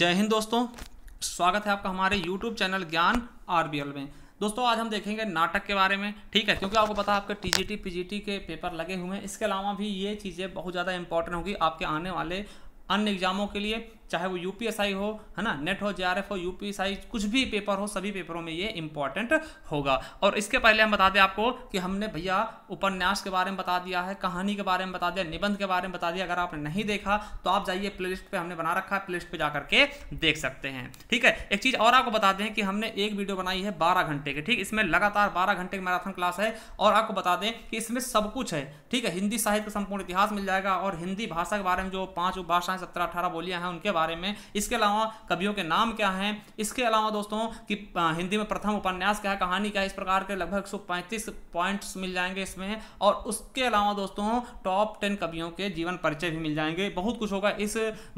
जय हिंद दोस्तों स्वागत है आपका हमारे YouTube चैनल ज्ञान आर में दोस्तों आज हम देखेंगे नाटक के बारे में ठीक है क्योंकि आपको पता है आपके टी जी के पेपर लगे हुए हैं इसके अलावा भी ये चीज़ें बहुत ज़्यादा इंपॉर्टेंट होगी आपके आने वाले अन्य एग्जामों के लिए चाहे वो यू हो है ना नेट हो जे हो यू कुछ भी पेपर हो सभी पेपरों में ये इंपॉर्टेंट होगा और इसके पहले हम बता दें आपको कि हमने भैया उपन्यास के बारे में बता दिया है कहानी के बारे में बता दिया निबंध के बारे में बता दिया अगर आपने नहीं देखा तो आप जाइए प्ले लिस्ट पर हमने बना रखा है प्ले लिस्ट पर जा करके देख सकते हैं ठीक है एक चीज़ और आपको बता दें कि हमने एक वीडियो बनाई है बारह घंटे की ठीक इसमें लगातार बारह घंटे की मैराथन क्लास है और आपको बता दें कि इसमें सब कुछ है ठीक है हिंदी साहित्य संपूर्ण इतिहास मिल जाएगा और हिंदी भाषा के बारे में जो पाँच उपभाषाएं सत्रह अठारह बोलियाँ हैं उनके बारे में इसके अलावा कवियों के नाम क्या हैं इसके अलावा दोस्तों कि हिंदी में प्रथम उपन्यास क्या है कहानी क्या है इस प्रकार के लगभग एक पॉइंट्स मिल जाएंगे इसमें और उसके अलावा दोस्तों टॉप टेन कवियों के जीवन परिचय भी मिल जाएंगे बहुत कुछ होगा इस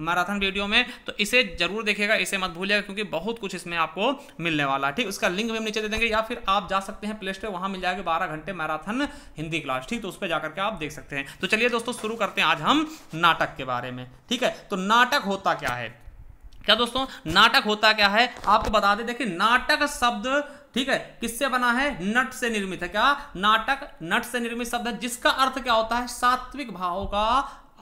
मैराथन वीडियो में तो इसे जरूर देखेगा इसे मत भूलिएगा क्योंकि बहुत कुछ इसमें आपको मिलने वाला है ठीक उसका लिंक भी हम नीचे दे देंगे या फिर आप जा सकते हैं प्ले स्टोर वहां मिल जाएगा बारह घंटे मैराथन हिंदी क्लास ठीक तो उस पर जाकर के आप देख सकते हैं तो चलिए दोस्तों शुरू करते हैं आज हम नाटक के बारे में ठीक है तो नाटक होता क्या क्या है क्या दोस्तों नाटक होता क्या है आपको बता दें देखिए नाटक शब्द ठीक है किससे बना है नट से निर्मित है क्या नाटक नट से निर्मित शब्द है जिसका अर्थ क्या होता है सात्विक भाव का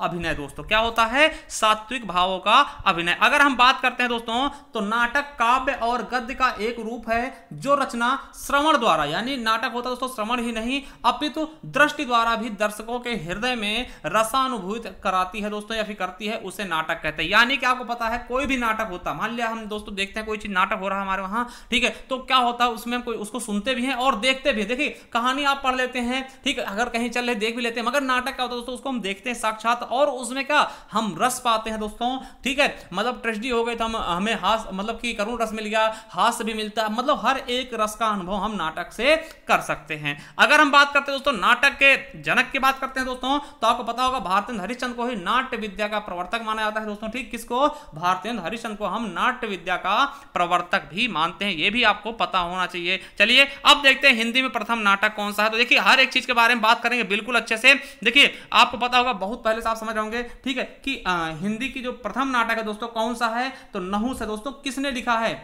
अभिनय दोस्तों क्या होता है सात्विक भावों का अभिनय अगर हम बात करते हैं दोस्तों तो नाटक काव्य और गद्य का एक रूप है जो रचना श्रवण द्वारा यानी नाटक होता दोस्तों श्रवण ही नहीं अपितु तो दृष्टि द्वारा भी दर्शकों के हृदय में रसानुभूत कराती है दोस्तों या फिर करती है उसे नाटक कहते हैं यानी कि आपको पता है कोई भी नाटक होता मान लिया हम दोस्तों देखते हैं कोई चीज नाटक हो रहा है हमारे वहां ठीक है तो क्या होता है उसमें कोई उसको सुनते भी है और देखते भी देखिए कहानी आप पढ़ लेते हैं ठीक है अगर कहीं चल रहे देख भी लेते हैं मगर नाटक क्या होता है दोस्तों उसको हम देखते हैं साक्षात और उसमें क्या हम रस पाते हैं दोस्तों ठीक है मतलब ट्रेजडी हो गए तो हम हमें हास मतलब कि करुण रस मिल गया हास भी मिलता है मतलब हर एक रस का अनुभव हम नाटक से कर सकते हैं अगर हम बात करते हैं दोस्तों नाटक के जनक की बात करते हैं दोस्तों तो आपको पता होगा भारतीय हरिश्चंद्र को ही नाट्य विद्या का प्रवर्तक माना जाता है दोस्तों ठीक किसको भारतीय हरिश्चंद्र को हम नाट्य विद्या का प्रवर्तक भी मानते हैं ये भी आपको पता होना चाहिए चलिए अब देखते हैं हिंदी में प्रथम नाटक कौन सा है तो देखिए हर एक चीज के बारे में बात करेंगे बिल्कुल अच्छे से देखिए आपको पता होगा बहुत पहले से आप समझ रहे ठीक है कि आ, हिंदी की जो प्रथम नाटक है दोस्तों कौन सा है तो नहुस है दोस्तों किसने लिखा है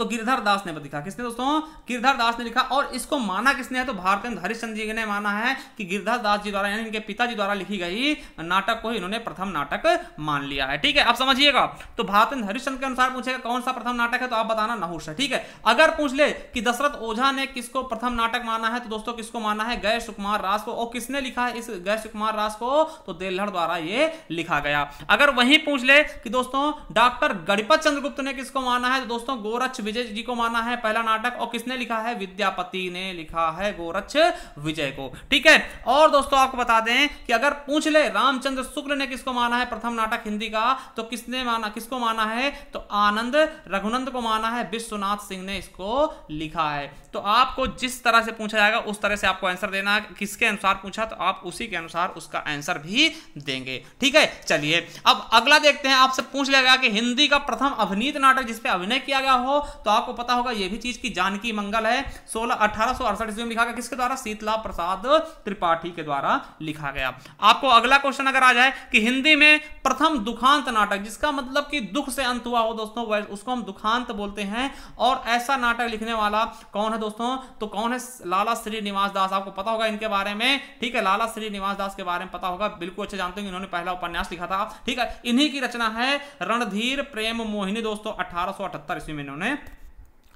तो गिरधर दास ने लिखा किसने दोस्तों गिरधर दास ने लिखा और इसको माना किसने है तो भारतेंद्र हरिश्चंद जी ने माना है कि गिरधर दास जी द्वारा यानी इनके पिताजी द्वारा लिखी गई नाटक को इन्होंने प्रथम नाटक मान लिया है ठीक है आप समझिएगा तो भारतेंद्र हरिश्चंद के अनुसार पूछेगा कौन सा प्रथम नाटक है तो आप बताना नहुष है ठीक है अगर पूछ ले कि दशरथ ओझा ने किसको प्रथम नाटक माना है तो दोस्तों किसको माना है गय सुकुमार रास को और किसने लिखा है इस गय सुकुमार रास को तो देलहर द्वारा ये लिखा गया अगर वही पूछ ले कि दोस्तों डॉक्टर गणपत चंद्रगुप्त ने किसको माना है तो दोस्तों गोरक्ष विजय जी को माना है पहला नाटक और किसने लिखा है विद्यापति ने लिखा है गोरक्ष विजय को ठीक है और दोस्तों आपको बता दें कि अगर पूछ ले रामचंद्र शुक्ल ने किसको माना है प्रथम नाटक हिंदी का तो किसने माना किसको माना है तो आनंद रघुनंद को माना है विश्वनाथ सिंह ने इसको लिखा है तो आपको जिस तरह से पूछा जाएगा उस तरह से आपको आंसर देना किसके अनुसार पूछा तो आप उसी के अनुसार उसका आंसर भी देंगे ठीक है चलिए अब अगला देखते हैं आपसे पूछ लिया गया कि हिंदी का प्रथम अभिनीत नाटक जिसपे अभिनय किया गया हो तो आपको पता होगा यह भी चीज की जानकी मंगल है सोलह अठारह ईस्वी में लिखा गया किसके द्वारा शीतला प्रसाद त्रिपाठी के द्वारा लिखा गया आपको अगला क्वेश्चन अगर आ जाए कि हिंदी में प्रथम दुखांत नाटक जिसका मतलब कि दुख से अंत हुआ हो दोस्तों उसको हम दुखांत बोलते हैं और ऐसा नाटक लिखने वाला कौन है दोस्तों तो कौन है लाला श्रीनिवास दास आपको पता होगा इनके बारे में ठीक है लाला श्रीनिवास दास के बारे में पता होगा बिल्कुल अच्छे जानते हैं इन्होंने पहला उपन्यास लिखा था ठीक है इन्हीं की रचना है रणधीर प्रेम मोहिनी दोस्तों अठारह ईस्वी में इन्होंने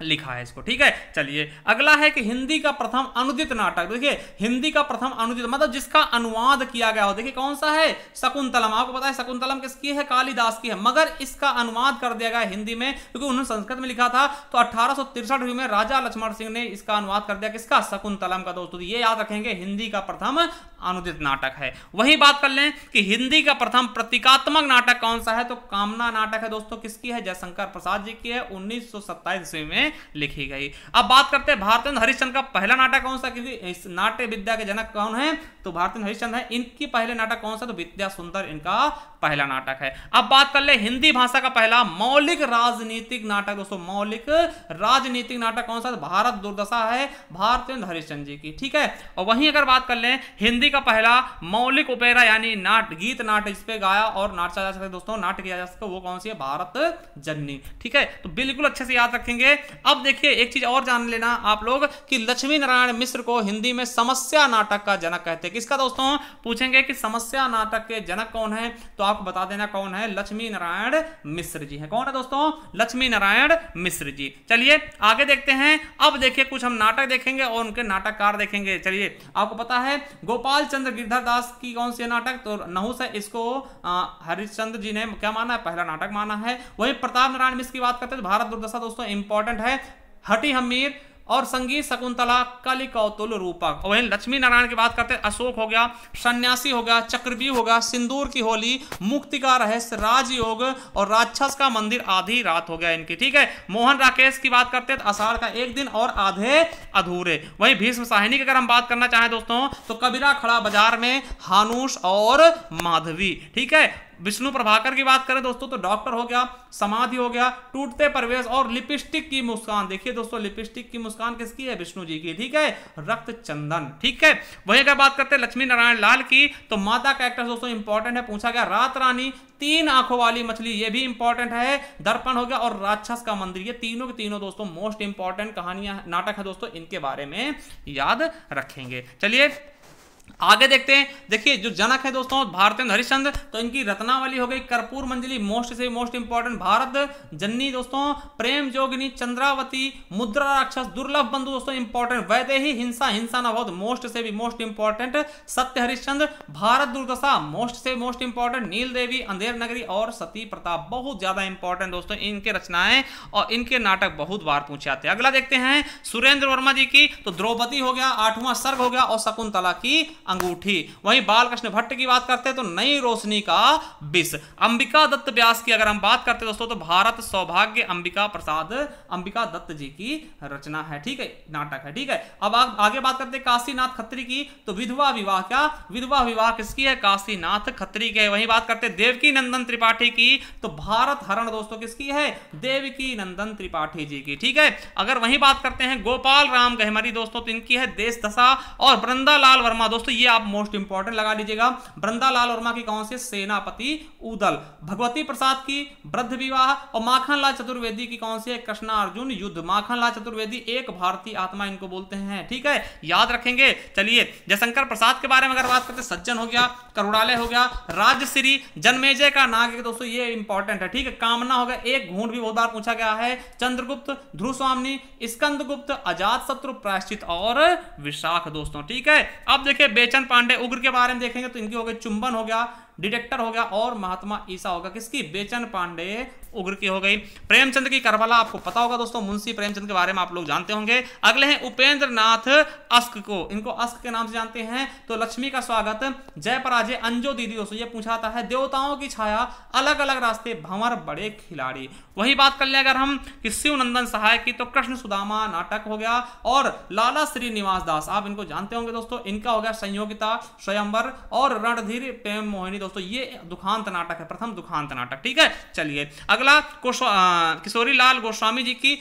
लिखा है इसको ठीक है चलिए अगला है कि हिंदी का प्रथम अनुदित नाटक देखिए हिंदी का प्रथम अनुदित मतलब जिसका अनुवाद किया गया हो देखिए कौन सा है शकुंतलम आपको पता है शकुंतलम किसकी है कालिदास की है मगर इसका अनुवाद कर दिया गया हिंदी में क्योंकि उन्होंने संस्कृत में लिखा था तो अठारह में राजा लक्ष्मण सिंह ने इसका अनुवाद कर दिया किसका शकुंतलम का दोस्तों तो ये याद रखेंगे हिंदी का प्रथम अनुदित नाटक है वही बात कर लें कि हिंदी का प्रथम प्रतीकात्मक नाटक कौन सा है तो कामना नाटक है दोस्तों किसकी है जयशंकर प्रसाद जी की है उन्नीस सौ ईस्वी में में लिखी गई अब बात करते हैं भारतेंद्र हरिश्चंद्र का पहला नाटक कौन सा क्योंकि इस नाट्य विद्या के जनक कौन है तो भारतेंद्र हरिश्चंद्र है इनकी पहले नाटक कौन सा तो विद्या सुंदर इनका पहला नाटक है अब बात कर ले हिंदी भाषा का पहला मौलिक राजनीतिक नाटक दोस्तों मौलिक राजनीतिक नाटक कौन सा तो भारत दुर्दशा है भारतेंद्र हरिश्चंद्र जी की ठीक है और वहीं अगर बात कर ले हिंदी का पहला मौलिक उपेरा यानी नाट गीत नाट इस पे गाया और नाटा जा सकता है दोस्तों नाट किया जा सकता है वो कौन सी है भारत जननी ठीक है तो बिल्कुल अच्छे से याद रखेंगे अब देखिए एक चीज और जान लेना आप लोग कि लक्ष्मी नारायण मिश्र को हिंदी में समस्या नाटक का जनक कहते हैं किसका दोस्तों पूछेंगे कि समस्या नाटक के जनक कौन है तो आपको बता देना कौन है लक्ष्मी नारायण मिश्र जी है कौन है दोस्तों लक्ष्मी नारायण मिश्र जी चलिए आगे देखते हैं अब देखिए कुछ हम नाटक देखेंगे और उनके नाटककार देखेंगे चलिए आपको पता है गोपाल चंद्र गिरधर दास की कौन सी नाटक तो नहुस है इसको हरिश्चंद्र जी ने क्या माना है पहला नाटक माना है वही प्रताप नारायण मिश्र की बात करते हैं तो भारत दुर्दशा दोस्तों इंपॉर्टेंट है हटी हमीर और संगी शकुंतला कली कौतुल रूपक तो वही लक्ष्मी नारायण की बात करते हैं अशोक हो गया सन्यासी हो गया चक्रवी हो गया सिंदूर की होली मुक्ति का रहस्य राजयोग और राक्षस का मंदिर आधी रात हो गया इनकी ठीक है मोहन राकेश की बात करते हैं तो अषाढ़ का एक दिन और आधे अधूरे वही भीष्म साहिनी की अगर हम बात करना चाहें दोस्तों तो कबीरा खड़ा बाजार में हानुष और माधवी ठीक है विष्णु प्रभाकर की बात करें दोस्तों तो डॉक्टर हो गया समाधि हो गया टूटते प्रवेश और लिपस्टिक की मुस्कान देखिए दोस्तों लिपस्टिक की मुस्कान किसकी है विष्णु जी की ठीक है रक्त चंदन ठीक है वही अगर बात करते हैं लक्ष्मी नारायण लाल की तो माता का एक्टर दोस्तों इंपॉर्टेंट है पूछा गया रात रानी तीन आंखों वाली मछली ये भी इंपॉर्टेंट है दर्पण हो गया और राक्षस का मंदिर ये तीनों के तीनों दोस्तों मोस्ट इंपॉर्टेंट कहानियां नाटक है दोस्तों इनके बारे में याद रखेंगे चलिए आगे देखते हैं देखिए जो जनक है दोस्तों भारत हरिश्चंद्र तो इनकी रत्नावली हो गई कर्पूर मंजिली मोस्ट से मोस्ट इंपॉर्टेंट भारत जन्नी दोस्तों प्रेम जोगिनी चंद्रावती मुद्रा राक्षस दुर्लभ बंधु दोस्तों इंपॉर्टेंट वैदे ही हिंसा हिंसा ना बहुत मोस्ट से भी मोस्ट इंपॉर्टेंट सत्य हरिश्चंद्र भारत दुर्दशा मोस्ट से मोस्ट इंपॉर्टेंट नील देवी अंधेर नगरी और सती प्रताप बहुत ज्यादा इंपॉर्टेंट दोस्तों इनके रचनाएं और इनके नाटक बहुत बार पूछे आते हैं अगला देखते हैं सुरेंद्र वर्मा जी की तो द्रौपदी हो गया आठवां सर्ग हो गया और शकुंतला की अंगूठी वहीं बालकृष्ण भट्ट की बात करते हैं तो नई रोशनी का बिस अंबिका दत्त व्यास की अगर हम बात करते हैं दोस्तों तो भारत सौभाग्य अंबिका प्रसाद अंबिका दत्त जी की रचना है ठीक है नाटक है ठीक है अब आ, आगे बात करते हैं काशीनाथ खत्री की तो विधवा विवाह क्या विधवा विवाह किसकी है काशीनाथ खत्री के वही बात करते हैं देवकी नंदन त्रिपाठी की तो भारत हरण दोस्तों किसकी है देवकी नंदन त्रिपाठी जी की ठीक है अगर वही बात करते हैं गोपाल राम गहमरी दोस्तों तो इनकी है देश दशा और वृंदा लाल वर्मा दोस्तों दोस्तों ये आप मोस्ट इंपॉर्टेंट लगा लीजिएगा बृंदालाल और माँ की कौन से सेनापति उदल भगवती प्रसाद की वृद्ध विवाह और माखनलाल चतुर्वेदी की कौन से है कृष्णा अर्जुन युद्ध माखनलाल चतुर्वेदी एक भारतीय आत्मा इनको बोलते हैं ठीक है याद रखेंगे चलिए जयशंकर प्रसाद के बारे में अगर बात करते सज्जन हो गया करुणालय हो गया राजश्री जनमेजय का नाग दोस्तों ये इंपॉर्टेंट है ठीक है कामना हो गया एक घूंट भी बहुत बार पूछा गया है चंद्रगुप्त ध्रुव स्वामी स्कंदगुप्त अजात शत्रु प्राश्चित और विशाख दोस्तों ठीक है अब देखिए बेचन पांडे उग्र के बारे में देखेंगे तो इनकी हो गई चुंबन हो गया डिटेक्टर हो गया और महात्मा ईसा होगा किसकी बेचन पांडे उग्र की हो गई प्रेमचंद की करबला आपको पता होगा दोस्तों मुंशी प्रेमचंद के बारे में आप लोग जानते होंगे अगले हैं उपेंद्र नाथ अस्क को इनको अस्क के नाम से जानते हैं तो लक्ष्मी का स्वागत जय पराजय अंजो दीदी दोस्तों ये पूछा है देवताओं की छाया अलग अलग रास्ते भंवर बड़े खिलाड़ी वही बात कर ले अगर हम कि शिव नंदन सहाय की तो कृष्ण सुदामा नाटक हो गया और लाला श्रीनिवास दास आप इनको जानते होंगे दोस्तों इनका हो गया संयोगिता स्वयंवर और रणधीर प्रेम मोहिनी दोस्तों ये दुखांत नाटक है प्रथम दुखांत नाटक ठीक है चलिए अगला किशोरी लाल गोस्वामी जी की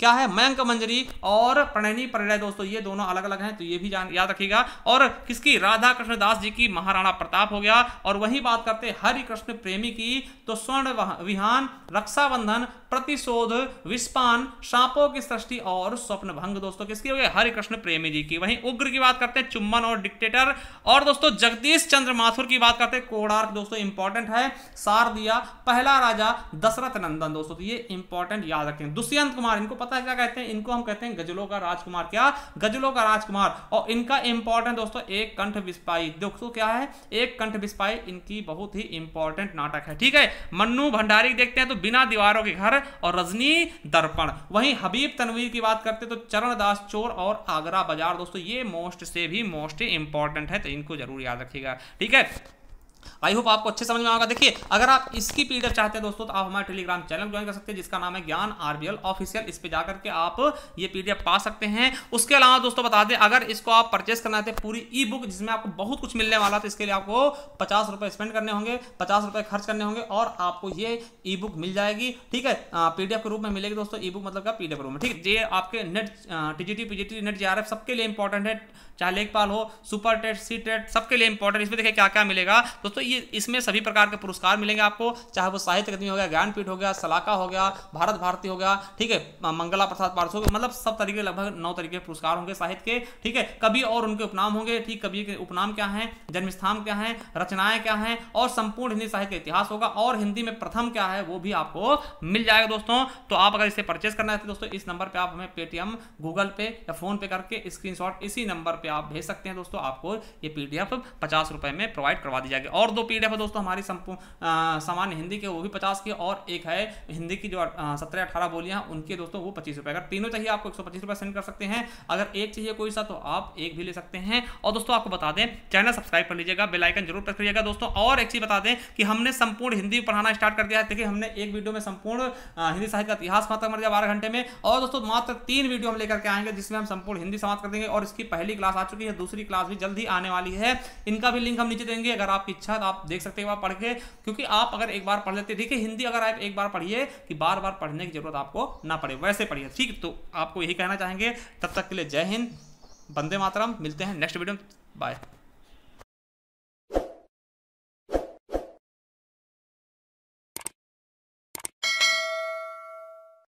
क्या है मयंक मंजरी और प्रणयनी प्रणय दोस्तों ये दोनों अलग अलग हैं तो ये भी जान याद रखिएगा और किसकी राधा कृष्ण दास जी की महाराणा प्रताप हो गया और वही बात करते हरि कृष्ण प्रेमी की तो स्वर्ण विहान रक्षाबंधन प्रतिशोध विस्पान सांपों की सृष्टि और स्वप्न भंग दोस्तों किसकी हो गई हरि कृष्ण प्रेमी जी की वहीं उग्र की बात करते हैं चुम्बन और डिक्टेटर और दोस्तों जगदीश चंद्र माथुर की बात करते हैं कोणार्क दोस्तों इंपॉर्टेंट है दिया पहला राजा दशरथ नंदन दोस्तों तो ये इंपॉर्टेंट याद रखें दुष्यंत कुमार इनको पता है क्या कहते हैं इनको हम कहते हैं गजलों का राजकुमार क्या गजलों का राजकुमार और इनका इंपॉर्टेंट दोस्तों एक कंठ विस्पाई दोस्तों क्या है एक कंठ विस्पाई इनकी बहुत ही इंपॉर्टेंट नाटक है ठीक है मन्नू भंडारी देखते हैं तो बिना दीवारों के घर और रजनी दर्पण वहीं हबीब तनवीर की बात करते तो चरणदास चोर और आगरा बाजार दोस्तों ये मोस्ट से भी मोस्ट इंपॉर्टेंट है तो इनको जरूर याद रखिएगा ठीक है आई होप आपको अच्छे समझ में आएगा देखिए अगर आप इसकी पी चाहते हैं दोस्तों तो आप हमारे टेलीग्राम चैनल ज्वाइन कर सकते हैं जिसका नाम है ज्ञान आरबीएल ऑफिशियल इस पर जाकर के आप ये पीडीएफ पा सकते हैं उसके अलावा दोस्तों बता दें अगर इसको आप परचेस करना चाहते तो पूरी ई बुक जिसमें आपको बहुत कुछ मिलने वाला तो इसके लिए आपको पचास स्पेंड करने होंगे पचास खर्च करने होंगे और आपको ये ई बुक मिल जाएगी ठीक है पीडीएफ के रूप में मिलेगी दोस्तों ई बुक मतलब क्या पीडीएफ रूप में ठीक ये आपके नेट टीजीटी पीजीटी नेट जी सबके लिए इंपॉर्टेंट है चाहे लेखपाल हो सुपर टेट सी टेट सबके लिए इंपॉर्टेंट इसमें देखिए क्या क्या मिलेगा दोस्तों ये इसमें सभी प्रकार के पुरस्कार मिलेंगे आपको चाहे वो साहित्य अकादमी हो गया ज्ञानपीठ हो गया सलाका हो गया भारत भारती हो गया ठीक है मंगला प्रसाद पार्स हो गया मतलब सब तरीके लगभग नौ तरीके के पुरस्कार होंगे साहित्य के ठीक है कभी और उनके उपनाम होंगे ठीक कभी के उपनाम क्या है जन्मस्थान क्या है रचनाएं क्या है और संपूर्ण हिंदी साहित्य इतिहास होगा और हिंदी में प्रथम क्या है वो भी आपको मिल जाएगा दोस्तों तो आप अगर इसे परचेस करना चाहते दोस्तों इस नंबर पर आप हमें पेटीएम गूगल पे या फोन पे करके स्क्रीन इसी नंबर पर आप भेज सकते हैं दोस्तों आपको ये पीडीएफ पचास रुपए में प्रोवाइड करवा दी जाएगी और दो दो तो पी है दोस्तों हमारी सामान्य हिंदी के वो भी पचास की और एक है हिंदी की जो सत्रह अठारह बोलियाँ उनके दोस्तों वो पच्चीस रुपये अगर तीनों चाहिए आपको एक सौ सेंड कर सकते हैं अगर एक चाहिए कोई सा तो आप एक भी ले सकते हैं और दोस्तों आपको बता दें चैनल सब्सक्राइब कर लीजिएगा बेलाइकन जरूर प्रेस करिएगा दोस्तों और एक चीज़ बता दें कि हमने संपूर्ण हिंदी पढ़ाना स्टार्ट कर दिया है देखिए हमने एक वीडियो में संपूर्ण हिंदी साहित्य का इतिहास खत्म कर दिया बारह घंटे में और दोस्तों मात्र तीन वीडियो हम लेकर के आएंगे जिसमें हम संपूर्ण हिंदी समाप्त कर देंगे और इसकी पहली क्लास आ चुकी है दूसरी क्लास भी जल्दी आने वाली है इनका भी लिंक हम नीचे देंगे अगर आपकी इच्छा तो आप देख सकते हो आप पढ़ के क्योंकि आप अगर एक बार पढ़ लेते देखिए हिंदी अगर आप एक बार पढ़िए कि बार बार पढ़ने की जरूरत आपको ना पड़े वैसे पढ़िए ठीक तो आपको यही कहना चाहेंगे तब तक के लिए जय हिंद बंदे मातरम मिलते हैं नेक्स्ट वीडियो बाय